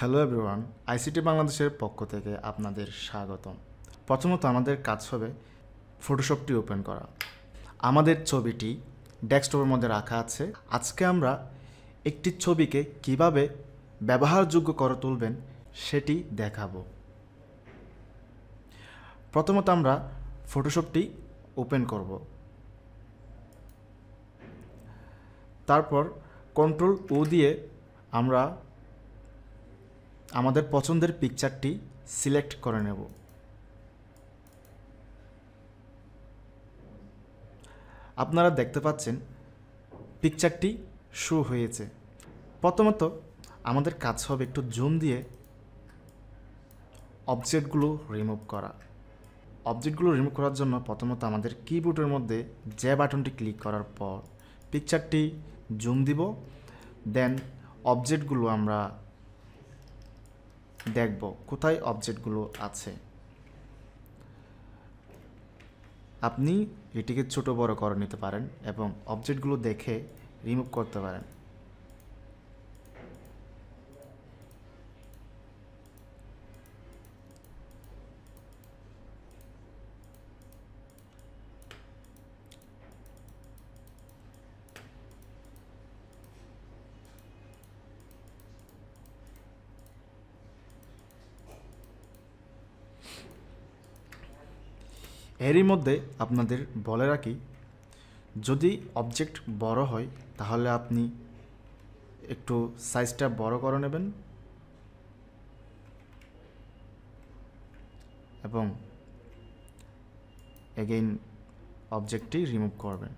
hello everyone ICT বাংলাদেশের পক্ষ থেকে আপনাদের স্বাগতম প্রথমত আমাদের কাজ হবে ফটোশপটি ওপেন করা আমাদের ছবিটি ডেস্কটপের মধ্যে রাখা আছে আজকে আমরা একটি ছবিকে কিভাবে ব্যবহারযোগ্য করে তুলবেন সেটি দেখাব প্রথমত আমরা ফটোশপটি ওপেন করব তারপর কন্ট্রোল ও দিয়ে আমরা আমাদের পছন্দের পিকচারটি সিলেক্ট করে নেব আপনারা দেখতে পাচ্ছেন পিকচারটি শো হয়েছে প্রথমত আমাদের কাজ হবে একটু জুম দিয়ে অবজেক্টগুলো রিমুভ করা অবজেক্টগুলো রিমুভ করার জন্য প্রথমত আমাদের কিবোর্ডের মধ্যে যে বাটনটি ক্লিক করার পর পিকচারটি জুম দিব দেন অবজেক্টগুলো আমরা দেখব কোথায় অবজেক্টগুলো আছে আপনি এটিকে ছোট বড় করে নিতে পারেন এবং অবজেক্টগুলো দেখে রিমুভ করতে পারেন এরই মধ্যে আপনাদের বলে রাখি যদি অবজেক্ট বড় হয় তাহলে আপনি একটু সাইজটা বড় করে নেবেন এবং এগেইন অবজেক্টটি রিমুভ করবেন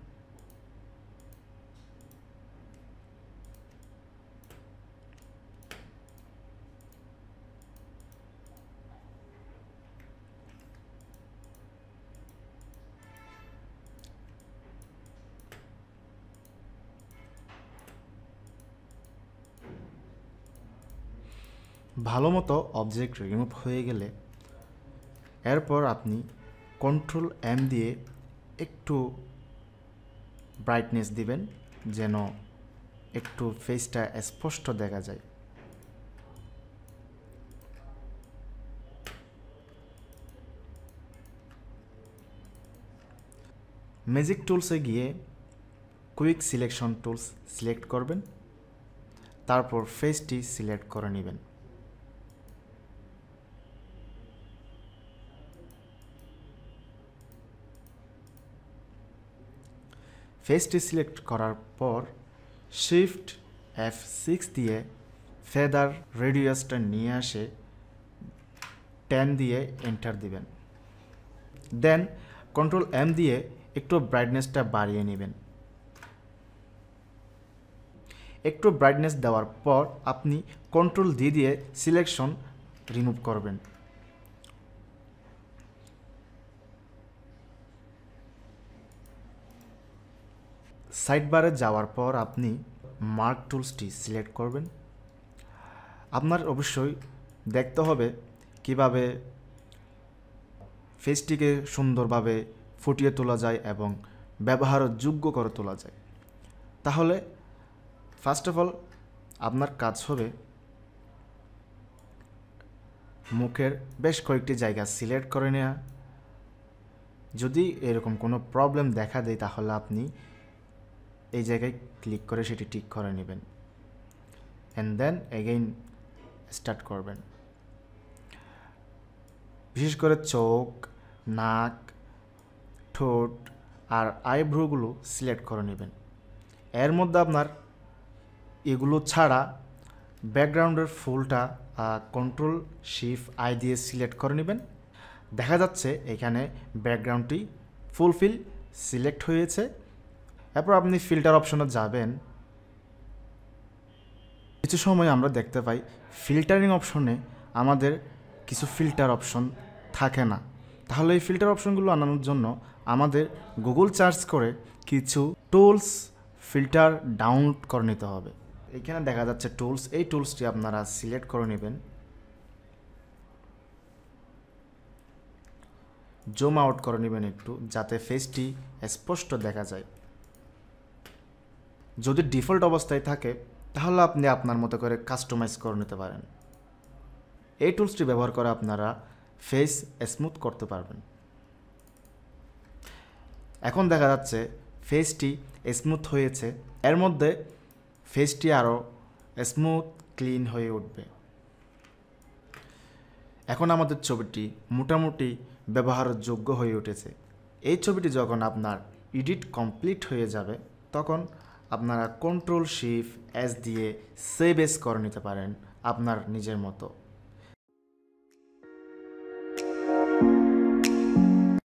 ভালো মতো অবজেক্ট রিমুভ হয়ে গেলে এরপর আপনি কন্ট্রোল এম দিয়ে একটু ব্রাইটনেস দিবেন যেন একটু ফেসটা স্পষ্ট দেখা যায় ম্যাজিক টুলসে গিয়ে কুইক সিলেকশন টুলস সিলেক্ট করবেন তারপর ফেসটি সিলেক্ট করে নেবেন ফেসটি সিলেক্ট করার পর শিফট এফ সিক্স দিয়ে ফেদার রেডিয়াসটা নিয়ে আসে টেন দিয়ে এন্টার দিবেন দেন কন্ট্রোল এম দিয়ে একটু ব্রাইটনেসটা বাড়িয়ে নেবেন একটু ব্রাইটনেস দেওয়ার পর আপনি কন্ট্রোল ডি দিয়ে সিলেকশন রিমুভ করবেন সাইডবারে যাওয়ার পর আপনি মার্ক টুলসটি সিলেক্ট করবেন আপনার অবশ্যই দেখতে হবে কিভাবে ফেসটিকে সুন্দরভাবে ফুটিয়ে তোলা যায় এবং যোগ্য করে তোলা যায় তাহলে ফার্স্ট অফ অল আপনার কাজ হবে মুখের বেশ কয়েকটি জায়গা সিলেক্ট করে নেওয়া যদি এরকম কোনো প্রবলেম দেখা দেয় তাহলে আপনি এই জায়গায় ক্লিক করে সেটি ঠিক করে নেবেন অ্যান্ড দেন এগেইন স্টার্ট করবেন বিশেষ করে চোখ নাক ঠোঁট আর আইব্রোগুলো সিলেক্ট করে নেবেন এর মধ্যে আপনার এগুলো ছাড়া ব্যাকগ্রাউন্ডের ফুলটা কন্ট্রোল শিফ আই দিয়ে সিলেক্ট করে নেবেন দেখা যাচ্ছে এখানে ব্যাকগ্রাউন্ডটি ফুলফিল সিলেক্ট হয়েছে এরপর আপনি ফিল্টার অপশনে যাবেন কিছু সময় আমরা দেখতে পাই ফিল্টারিং অপশনে আমাদের কিছু ফিল্টার অপশন থাকে না তাহলে এই ফিল্টার অপশনগুলো আনানোর জন্য আমাদের গুগল সার্চ করে কিছু টুলস ফিল্টার ডাউনলোড করে নিতে হবে এখানে দেখা যাচ্ছে টুলস এই টুলসটি আপনারা সিলেক্ট করে নেবেন জুম আউট করে নেবেন একটু যাতে ফেসটি স্পষ্ট দেখা যায় যদি ডিফল্ট অবস্থায় থাকে তাহলে আপনি আপনার মতো করে কাস্টমাইজ করে নিতে পারেন এই টুলসটি ব্যবহার করে আপনারা ফেস স্মুথ করতে পারবেন এখন দেখা যাচ্ছে ফেসটি স্মুথ হয়েছে এর মধ্যে ফেসটি আরও স্মুথ ক্লিন হয়ে উঠবে এখন আমাদের ছবিটি মোটামুটি ব্যবহারযোগ্য হয়ে উঠেছে এই ছবিটি যখন আপনার এডিট কমপ্লিট হয়ে যাবে তখন আপনারা কন্ট্রোল শিফট এস দিয়ে সেভ এস করে নিতে পারেন আপনার নিজের মতো